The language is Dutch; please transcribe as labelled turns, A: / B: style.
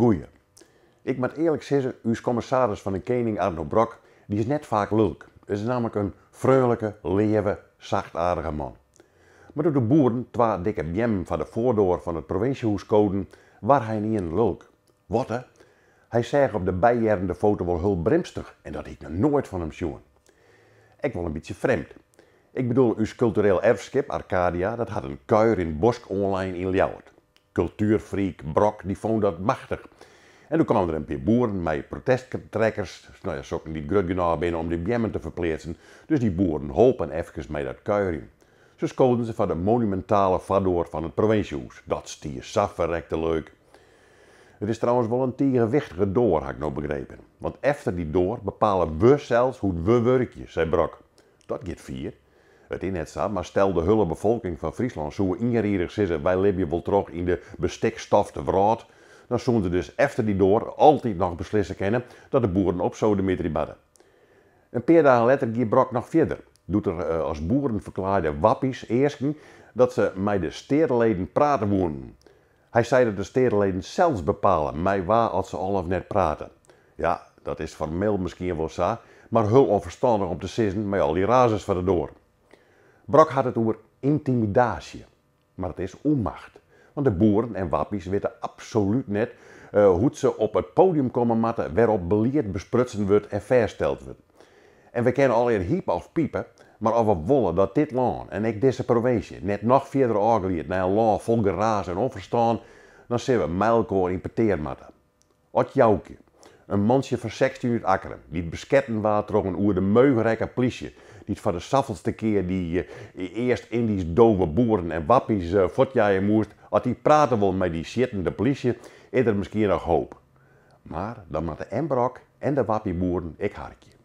A: Goeie. Ik moet eerlijk zeggen, uw commissaris van de Kening Arno Brok, die is net vaak lulk. Is namelijk een vrolijke, leeuwe, zachtaardige man. Maar door de boeren twa dikke bjem van de voordoor van het provinciehoeskoden, waar hij niet een lulk. Wat hè? Hij zegt op de bijjerende foto wel heel brimstig en dat ik nog nooit van hem zien. Ik wel een beetje vreemd. Ik bedoel, uw cultureel erfschip Arcadia, dat had een kuier in Bosk online in Ljouwert cultuurfreak Brok, die vond dat machtig. En toen kwamen er een paar boeren met protesttrekkers, nou ja, die Gruggenaar binnen om die bjemmen te verplaatsen. Dus die boeren hopen even met dat kuieren. Ze scoden ze van de monumentale vadoor van het provinciehuis. Dat stier safverrekte leuk. Het is trouwens wel een tegenwichtige door, had ik nou begrepen. Want efter die door bepalen we zelfs hoe we werkje, zei Brok. Dat gaat vier. Het in het staat, maar stel de hele bevolking van Friesland zo ingerierig zitten, wij leven wel toch in de bestekstaf te wraad, dan zouden ze dus efter die door altijd nog beslissen kennen dat de boeren op met badden. Een paar dagen later ging Brok nog verder. Doet er eh, als boeren verklaarde wappies eerst dat ze met de stedenleden praten wonen. Hij zei dat de stedenleden zelfs bepalen mij waar als ze al of net praten. Ja, dat is formeel misschien wel zo, maar heel onverstandig om te sissen met al die razers van de door. Brok had het over intimidatie. Maar het is onmacht. Want de boeren en wappies weten absoluut net uh, hoe ze op het podium komen matten waarop beleerd besprutsen wordt en versteld wordt. En we kennen al hiep of piepen, maar of we willen dat dit land en ik deze provincie net nog verder aangeleerd naar een land vol geraas en onverstaan, dan zijn we mijlkoor importeren matten. Ot Jouwke, een mansje van 16 uur akkeren, die het besketten water een oer de meugrijke plisje niet voor de zoveelste keer die uh, eerst die dove boeren en wappies uh, moest, als die praten wil met die zittende politie, is er misschien nog hoop. Maar dan met de Embrok en de wappieboeren, ik harkje.